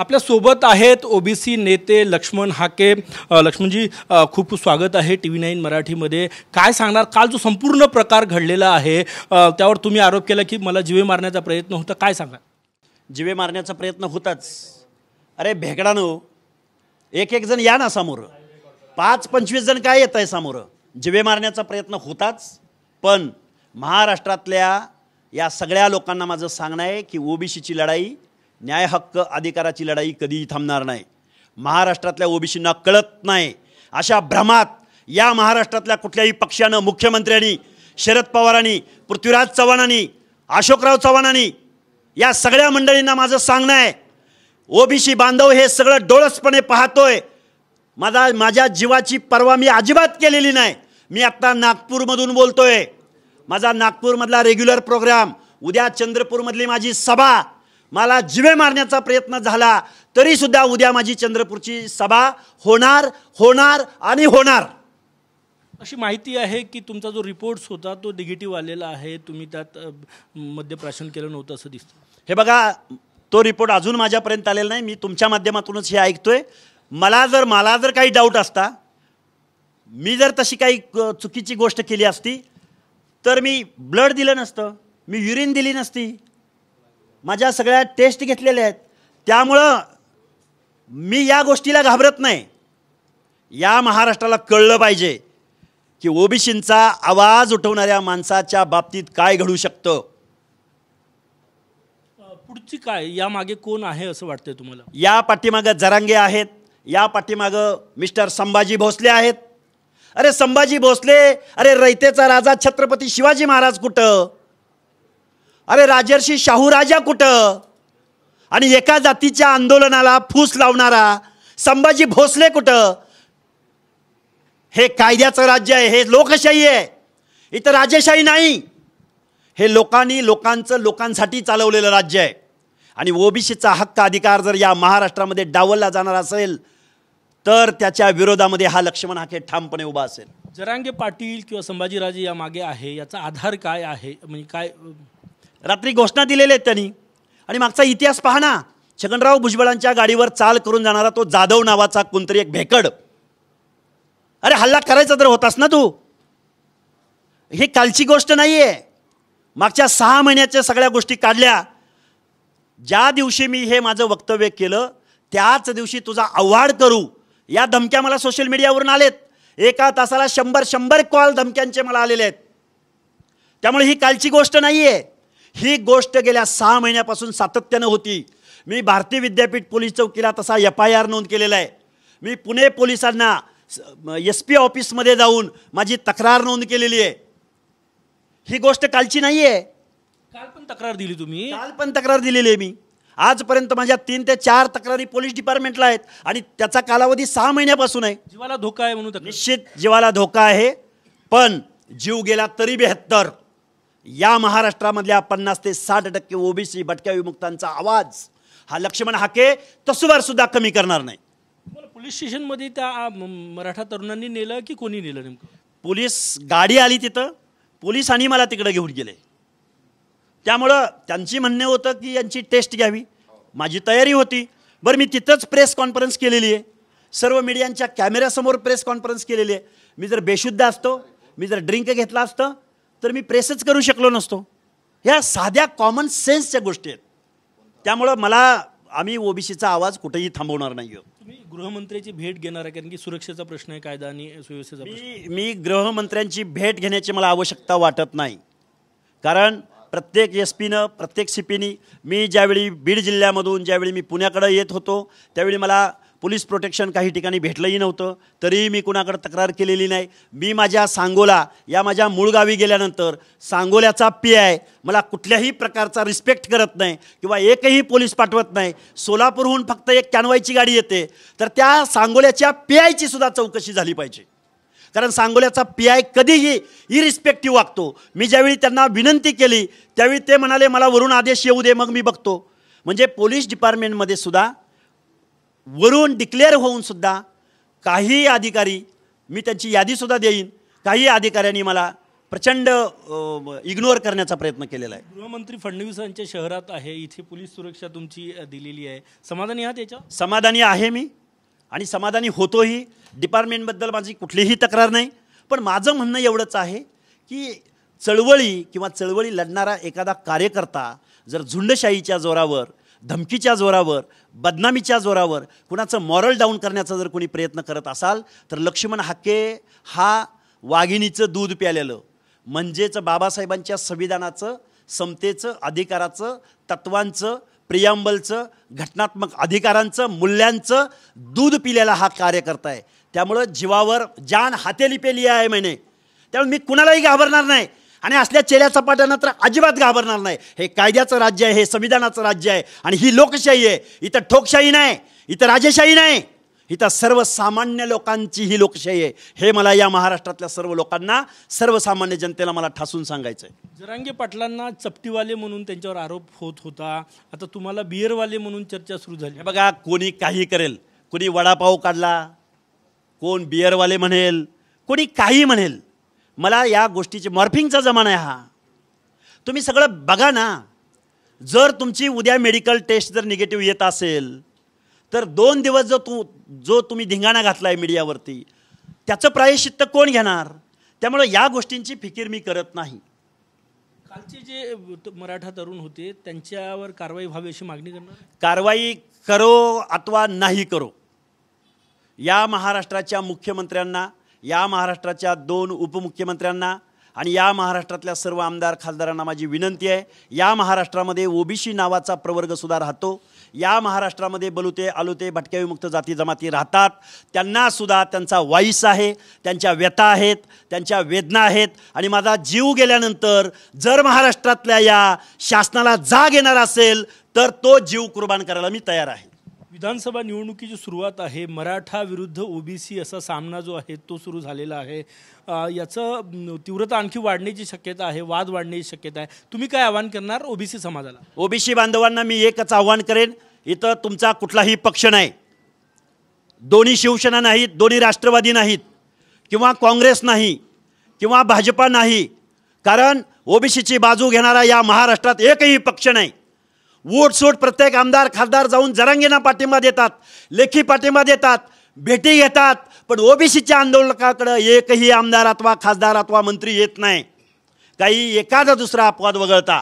आपल्यासोबत आहेत ओबीसी नेते लक्ष्मण हाके लक्ष्मणजी खूप स्वागत आहे टी व्ही नाईन मराठीमध्ये काय सांगणार काल जो संपूर्ण प्रकार घडलेला आहे त्यावर तुम्ही आरोप केला की मला जिवे मारण्याचा प्रयत्न होता काय सांगा जिवे मारण्याचा प्रयत्न होताच अरे भेगडानो एक एक जण या ना समोर पाच पंचवीस जण काय येत आहे समोर जिवे मारण्याचा प्रयत्न होताच पण महाराष्ट्रातल्या या सगळ्या लोकांना माझं सांगणं आहे की ओबीसीची लढाई न्याय हक्क अधिकाराची लढाई कधीही थांबणार नाही महाराष्ट्रातल्या ओबीसींना कळत नाही अशा भ्रमात या महाराष्ट्रातल्या कुठल्याही पक्षानं मुख्यमंत्र्यांनी शरद पवारांनी पृथ्वीराज चव्हाणांनी अशोकराव चव्हाणांनी या सगळ्या मंडळींना माझं सांगणं आहे ओबीसी बांधव हे सगळं डोळसपणे पाहतोय माझा माझ्या जीवाची पर्वा मी अजिबात केलेली नाही मी आत्ता नागपूरमधून बोलतोय माझा नागपूरमधला रेग्युलर प्रोग्राम उद्या चंद्रपूरमधली माझी सभा मला जिवे मारण्याचा प्रयत्न झाला तरीसुद्धा उद्या माझी चंद्रपूरची सभा होणार होणार आणि होणार अशी माहिती आहे की तुमचा जो रिपोर्ट्स होता तो निगेटिव्ह आलेला आहे तुम्ही त्यात प्राशन केलं नव्हतं असं दिसतं हे बघा तो रिपोर्ट अजून माझ्यापर्यंत आलेला नाही मी तुमच्या माध्यमातूनच हे ऐकतोय मला जर मला जर काही डाऊट असता मी जर तशी काही चुकीची गोष्ट केली असती तर मी ब्लड दिलं नसतं मी युरिन दिली नसती माझ्या सगळ्या टेस्ट घेतलेल्या आहेत त्यामुळं मी या गोष्टीला घाबरत नाही या महाराष्ट्राला कळलं पाहिजे की ओबीसींचा आवाज उठवणाऱ्या माणसाच्या बाबतीत काय घडू शकतं पुढची काय यामागे कोण आहे असं वाटतंय तुम्हाला या पाठीमागं जरांगे आहेत या पाठीमागं मिस्टर संभाजी भोसले आहेत अरे संभाजी भोसले अरे रयतेचा राजा छत्रपती शिवाजी महाराज कुठं अरे राजर्षी शाहू राजा कुठं आणि एका जातीच्या आंदोलनाला फूस लावणारा संभाजी भोसले कुठं हे कायद्याचं राज्य आहे हे लोकशाही आहे इथं राजेशाही नाही हे लोकांनी लोकांचं लोकांसाठी चालवलेलं राज्य आहे आणि ओबीसीचा हक्क अधिकार जर या महाराष्ट्रामध्ये डावलला जाणार असेल तर त्याच्या विरोधामध्ये हा लक्ष्मण हाके ठामपणे उभा असेल जरांगे पाटील किंवा संभाजीराजे या मागे आहे याचा आधार काय आहे म्हणजे काय रात्री घोषणा दिलेल्या आहेत त्यांनी आणि मागचा इतिहास पाहणा छगनराव भुजबळांच्या गाडीवर चाल करून जाणारा तो जाधव नावाचा कोणतरी एक भेकड अरे हल्ला करायचा तर होतास ना तू हे कालची गोष्ट नाही आहे मागच्या सहा महिन्याच्या सगळ्या गोष्टी काढल्या ज्या दिवशी मी हे माझं वक्तव्य केलं त्याच दिवशी तुझा आव्हाड करू या धमक्या मला सोशल मीडियावरून आलेत एका तासाला शंभर शंभर कॉल धमक्यांचे मला आलेले आहेत त्यामुळे ही कालची गोष्ट नाही आहे ही गोष्ट गेल्या सहा महिन्यापासून सातत्यानं होती मी भारतीय विद्यापीठ पोलीस चौकीला तसा एफ आय आर नोंद केलेला आहे मी पुणे पोलिसांना एस पी ऑफिसमध्ये जाऊन माझी तक्रार नोंद केलेली आहे ही गोष्ट कालची नाही आहे काल पण तक्रार दिली तुम्ही काल पण तक्रार दिलेली आहे मी आजपर्यंत माझ्या तीन ते चार तक्रारी पोलीस डिपार्टमेंटला आहेत आणि त्याचा कालावधी सहा महिन्यापासून आहे जीवाला धोका आहे म्हणून निश्चित जीवाला धोका आहे पण जीव गेला तरी बेहत्तर या महाराष्ट्रामधल्या पन्नास ते साठ टक्के ओबीसी भटक्या विमुक्तांचा आवाज हा लक्ष्मण हाके तसुवार सुद्धा कमी करणार नाही पोलीस स्टेशनमध्ये त्या मराठा तरुणांनी नेलं की कोणी नेलं नेमकं पोलीस गाडी आली तिथं पोलिसांनी मला तिकडं घेऊन गेले त्यामुळं त्यांची म्हणणे होतं की यांची टेस्ट घ्यावी माझी तयारी होती बरं मी तिथंच प्रेस कॉन्फरन्स केलेली आहे सर्व मीडियांच्या कॅमेऱ्यासमोर प्रेस कॉन्फरन्स केलेली आहे मी जर बेशुद्ध असतो मी जर ड्रिंक घेतला असतं तर मी प्रेसच करू शकलो नसतो ह्या साध्या कॉमन सेन्सच्या गोष्टी आहेत त्यामुळं मला आम्ही ओबीसीचा आवाज कुठेही थांबवणार नाही तुम्ही गृहमंत्र्याची भेट घेणार आहे कारण की सुरक्षेचा प्रश्न आहे कायदा आणि सुव्यवस्थेचा मी मी गृहमंत्र्यांची भेट घेण्याची मला आवश्यकता वाटत नाही कारण प्रत्येक एस पीनं प्रत्येक सी पीनी मी ज्यावेळी बीड जिल्ह्यामधून ज्यावेळी मी पुण्याकडे येत होतो त्यावेळी मला पोलीस प्रोटेक्शन काही ठिकाणी भेटलंही नव्हतं तरीही मी कुणाकडे तक्रार केलेली नाही मी माझ्या सांगोला या माझ्या मूळ गावी गेल्यानंतर सांगोल्याचा पी आय मला कुठल्याही प्रकारचा रिस्पेक्ट करत नाही किंवा एकही पोलीस पाठवत नाही सोलापूरहून फक्त एक कॅनवायची गाडी येते तर त्या सांगोल्याच्या पी आयची सुद्धा चौकशी झाली पाहिजे कारण सांगोल्याचा पी आय कधीही इरिस्पेक्टिव्ह वागतो मी ज्यावेळी त्यांना विनंती केली त्यावेळी ते म्हणाले मला वरून आदेश येऊ दे मग मी बघतो म्हणजे पोलीस डिपार्टमेंटमध्ये सुद्धा वरून डिक्लेअर होऊन सुद्धा काही अधिकारी मी त्यांची यादीसुद्धा देईन काही अधिकाऱ्यांनी मला प्रचंड इग्नोर करण्याचा प्रयत्न केलेला आहे गृहमंत्री यांच्या शहरात आहे इथे पोलीस सुरक्षा तुमची दिलेली आहे समाधानी आहात याच्या समाधानी आहे मी आणि समाधानी होतोही डिपार्टमेंटबद्दल माझी कुठलीही तक्रार नाही पण माझं म्हणणं एवढंच आहे की चळवळी किंवा चळवळी लढणारा एखादा कार्यकर्ता जर झुंडशाहीच्या जोरावर धमकीच्या जोरावर बदनामीच्या जोरावर कुणाचं मॉरल डाऊन करण्याचा जर कोणी प्रयत्न करत असाल तर लक्ष्मण हाके हा वाघिणीचं दूध प्यालेलं म्हणजेच बाबासाहेबांच्या संविधानाचं समतेचं अधिकाराचं तत्वांचं प्रियांबलचं घटनात्मक अधिकारांचं मूल्यांचं दूध पिलेला हा कार्यकर्ता आहे त्यामुळं जीवावर जान हाते लिपेली आहे म्हणे त्यामुळे मी कुणालाही घाबरणार नाही आणि असल्या चेल्या चपाट्यांना तर अजिबात घाबरणार नाही हे कायद्याचं राज्य आहे हे संविधानाचं राज्य आहे आणि ही लोकशाही आहे इथं ठोकशाही नाही इथं राजेशाही नाही इथं सर्वसामान्य लोकांची ही लोकशाही आहे हे मला या महाराष्ट्रातल्या सर्व लोकांना सर्वसामान्य जनतेला मला ठासून सांगायचं आहे जरांगे पाटलांना चपटीवाले म्हणून त्यांच्यावर आरोप होत होता आता तुम्हाला बियरवाले म्हणून चर्चा सुरू झाली बघा कोणी काही करेल कोणी वडापाव काढला कोण बियरवाले म्हणेल कोणी काही म्हणेल मला या गोष्टीचे मॉर्फिंगचा जमाना आहे हा तुम्ही सगळं बघा ना जर तुमची उद्या मेडिकल टेस्ट जर निगेटिव्ह येत असेल तर दोन दिवस जो तू जो तुम्ही धिंगाणा घातला आहे मीडियावरती त्याचं प्रायश्चित्त कोण घेणार त्यामुळे या गोष्टींची फिकीर मी करत नाही कालचे जे मराठा तरुण होते त्यांच्यावर कारवाई व्हावी अशी मागणी करणार कारवाई करो अथवा नाही करो या महाराष्ट्राच्या मुख्यमंत्र्यांना या महाराष्ट्राच्या दोन उपमुख्यमंत्र्यांना आणि या महाराष्ट्रातल्या सर्व आमदार खासदारांना माझी विनंती आहे या महाराष्ट्रामध्ये ओबीसी नावाचा प्रवर्गसुद्धा राहतो या महाराष्ट्रामध्ये बलुते आलुते भटक्याविमुक्त जाती जमाती राहतात त्यांनासुद्धा त्यांचा वाईस आहे त्यांच्या व्यथा आहेत त्यांच्या वेदना आहेत आणि माझा जीव गेल्यानंतर जर महाराष्ट्रातल्या या शासनाला जाग येणार असेल तर तो जीव कुर्बान करायला मी तयार आहे विधानसभा निवडणुकीची सुरुवात आहे मराठा विरुद्ध ओबीसी असा सामना जो आहे तो सुरू झालेला आहे याचं तीव्रता आणखी वाढण्याची शक्यता आहे वाद वाढण्याची शक्यता आहे तुम्ही काय आव्हान करणार ओबीसी समाजाला ओबीसी बांधवांना मी एकच आव्हान करेन इथं तुमचा कुठलाही पक्ष नाही दोन्ही शिवसेना नाहीत दोन्ही राष्ट्रवादी नाहीत किंवा काँग्रेस नाही किंवा भाजपा नाही कारण ओबीसीची बाजू घेणारा या महाराष्ट्रात एकही पक्ष नाही सोट प्रत्येक आमदार खासदार जाऊन जरांगीना पाठिंबा देतात लेखी पाठिंबा देतात भेटी घेतात पण ओबीसीच्या आंदोलकाकडं एकही आमदार अथवा खासदार अथवा मंत्री येत नाही काही एखादा दुसरा अपवाद वगळता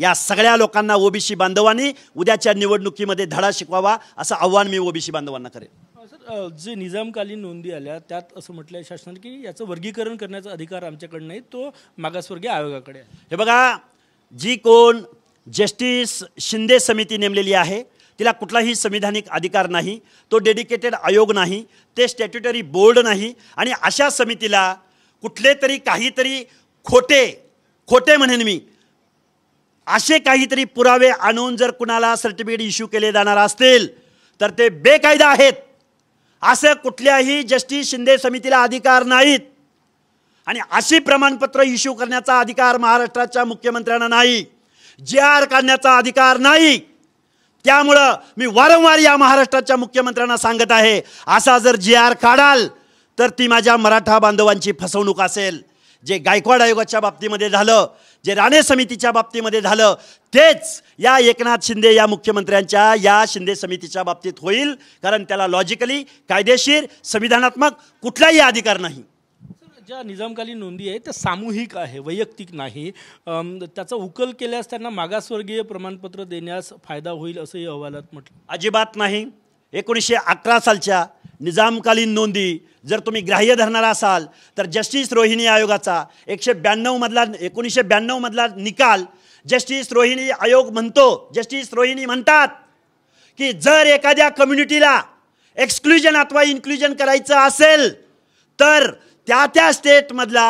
या सगळ्या लोकांना ओबीसी बांधवांनी उद्याच्या निवडणुकीमध्ये धडा शिकवावा असं आव्हान मी ओबीसी बांधवांना करेन सर जे निजामकालीन नोंदी आल्या त्यात असं म्हटलं शासनाने की याचं वर्गीकरण करण्याचा अधिकार आमच्याकडे नाही तो मागासवर्गीय आयोगाकडे आहे हे बघा जी कोण जस्टिस शिंदे समिती नेमलेली आहे तिला कुठलाही संविधानिक अधिकार नाही तो डेडिकेटेड आयोग नाही ते स्टॅट्युटरी बोर्ड नाही आणि अशा समितीला कुठले तरी काहीतरी खोटे खोटे म्हणेन मी असे काहीतरी पुरावे आणून जर कुणाला सर्टिफिकेट इश्यू केले जाणार असतील तर ते बेकायदा आहेत असं कुठल्याही जस्टिस शिंदे समितीला अधिकार नाहीत आणि अशी प्रमाणपत्र इश्यू करण्याचा अधिकार महाराष्ट्राच्या मुख्यमंत्र्यांना नाही जे आर काढण्याचा अधिकार नाही त्यामुळं मी वारंवार या महाराष्ट्राच्या मुख्यमंत्र्यांना सांगत आहे असा जर जे आर काढाल तर ती माझ्या मराठा बांधवांची फसवणूक असेल जे गायकवाड आयोगाच्या बाबतीमध्ये झालं जे राणे समितीच्या बाबतीमध्ये झालं तेच या एकनाथ शिंदे या मुख्यमंत्र्यांच्या या शिंदे समितीच्या बाबतीत होईल कारण त्याला लॉजिकली कायदेशीर संविधानात्मक कुठलाही अधिकार नाही ज्या निजामकालीन नोंदी आहेत त्या सामूहिक आहे वैयक्तिक नाही त्याचा उकल केल्यास त्यांना मागासवर्गीय प्रमाणपत्र देण्यास फायदा होईल असंही अहवालात म्हटलं अजिबात नाही एकोणीसशे अकरा सालच्या निजामकालीन नोंदी जर तुम्ही ग्राह्य धरणारा असाल तर जस्टिस रोहिणी आयोगाचा एकशे ब्याण्णवमधला एकोणीसशे ब्याण्णवमधला निकाल जस्टिस रोहिणी आयोग म्हणतो जस्टिस रोहिणी म्हणतात की जर एखाद्या कम्युनिटीला एक्सक्लुजन अथवा इन्क्लुजन करायचं असेल तर त्या त्या स्टेटमधला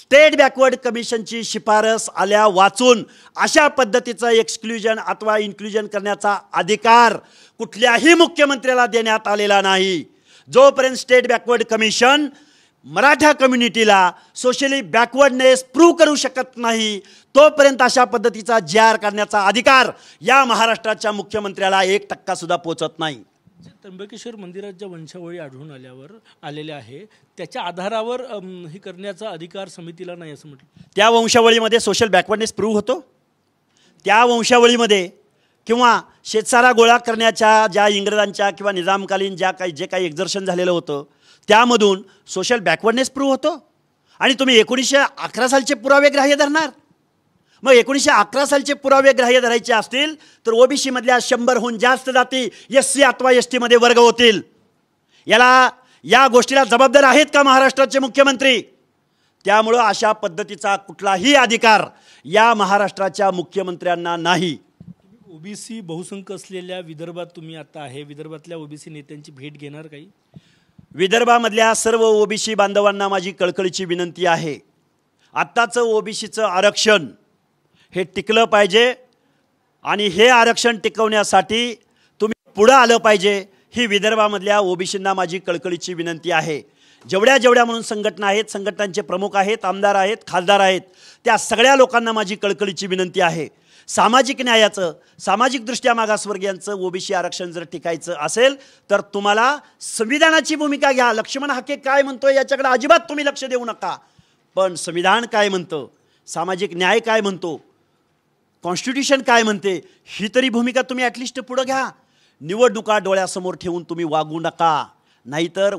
स्टेट बॅकवर्ड कमिशनची शिफारस आल्या वाचून अशा पद्धतीचं एक्सक्ल्युजन अथवा इन्क्ल्युजन करण्याचा अधिकार कुठल्याही मुख्यमंत्र्याला देण्यात आलेला नाही जोपर्यंत स्टेट बॅकवर्ड कमिशन मराठा कम्युनिटीला सोशली बॅकवर्डनेस प्रूव्ह करू शकत नाही तोपर्यंत अशा पद्धतीचा जी आर करण्याचा अधिकार या महाराष्ट्राच्या मुख्यमंत्र्याला एक टक्कासुद्धा पोचत नाही जे त्र्यंबकेश्वर मंदिरात ज्या वंशावळी आढळून आल्यावर आलेल्या आहे त्याच्या आधारावर हे करण्याचा अधिकार समितीला नाही असं म्हटलं त्या वंशावळीमध्ये सोशल बॅकवर्डनेस प्रूव्ह होतो त्या वंशावळीमध्ये किंवा शेतसारा गोळा करण्याच्या ज्या इंग्रजांच्या किंवा निजामकालीन ज्या काही जे काही एक्झर्शन झालेलं होतं त्यामधून सोशल बॅकवर्डनेस प्रूव्ह होतो आणि तुम्ही एकोणीसशे अकरा सालचे पुरावे ग्राह्य धरणार मग एकोणीसशे अकरा सालचे पुरावे ग्राह्य धरायचे असतील तर ओबीसीमधल्या शंभरहून जास्त जाती एस सी अथवा एस मध्ये वर्ग होतील याला या गोष्टीला जबाबदार आहेत का महाराष्ट्राचे मुख्यमंत्री त्यामुळं अशा पद्धतीचा कुठलाही अधिकार या महाराष्ट्राच्या मुख्यमंत्र्यांना नाही ओबीसी बहुसंख्य असलेल्या विदर्भात तुम्ही आता आहे विदर्भातल्या ओबीसी नेत्यांची भेट घेणार काही विदर्भामधल्या सर्व ओबीसी बांधवांना माझी कळकळीची विनंती आहे आत्ताचं ओबीसीचं आरक्षण हे टिकलं पाहिजे आणि हे आरक्षण टिकवण्यासाठी तुम्ही पुढं आलं पाहिजे ही विदर्भामधल्या ओबीसींना माझी कळकळीची विनंती आहे जेवढ्या जेवढ्या म्हणून संघटना आहेत संघटनांचे प्रमुख आहेत आमदार आहेत खासदार आहेत त्या सगळ्या लोकांना माझी कळकळीची विनंती आहे सामाजिक न्यायाचं सामाजिकदृष्ट्या मागासवर्गीयांचं ओबीसी आरक्षण जर टिकायचं असेल तर तुम्हाला संविधानाची भूमिका घ्या लक्ष्मण हाके काय म्हणतो याच्याकडे अजिबात तुम्ही लक्ष देऊ नका पण संविधान काय म्हणतं सामाजिक न्याय काय म्हणतो कॉन्स्टिट्यूशन काय म्हणते ही तरी भूमिका तुम्ही ॲटलिस्ट पुढं घ्या निवडणुका डोळ्यासमोर ठेवून तुम्ही वागू नका नाहीतर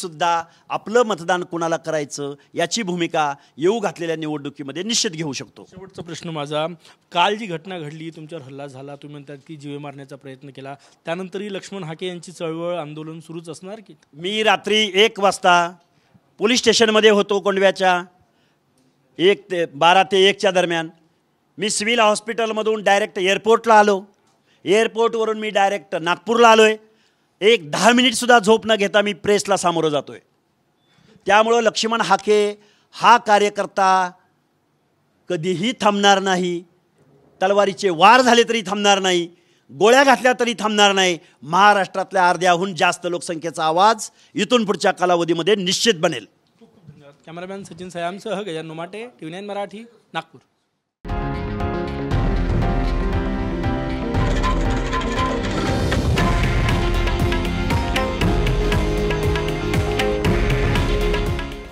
सुद्धा आपलं मतदान कुणाला करायचं याची भूमिका येऊ घातलेल्या निवडणुकीमध्ये निश्चित घेऊ शकतो शेवटचा प्रश्न माझा काल जी घटना घडली तुमच्यावर हल्ला झाला तुम्ही म्हणतात की जीवे मारण्याचा प्रयत्न केला त्यानंतरही लक्ष्मण हाके यांची चळवळ आंदोलन सुरूच असणार की मी रात्री एक वाजता पोलीस स्टेशनमध्ये होतो कोंडव्याच्या एक ते बारा ते एकच्या दरम्यान मी सिव्हिल हॉस्पिटलमधून डायरेक्ट एअरपोर्टला आलो एअरपोर्टवरून मी डायरेक्ट नागपूरला आलो आहे एक दहा मिनिटसुद्धा झोप न घेता मी प्रेसला सामोरं जातो आहे त्यामुळं लक्ष्मण हाके हा कार्यकर्ता कधीही थांबणार नाही तलवारीचे वार झाले तरी थांबणार नाही गोळ्या घातल्या तरी थांबणार नाही महाराष्ट्रातल्या अर्ध्याहून जास्त लोकसंख्येचा आवाज इथून पुढच्या कालावधीमध्ये निश्चित बनेल कॅमेरामॅन सचिन सयामसह गजान नुमाटे नाईन मराठी नागपूर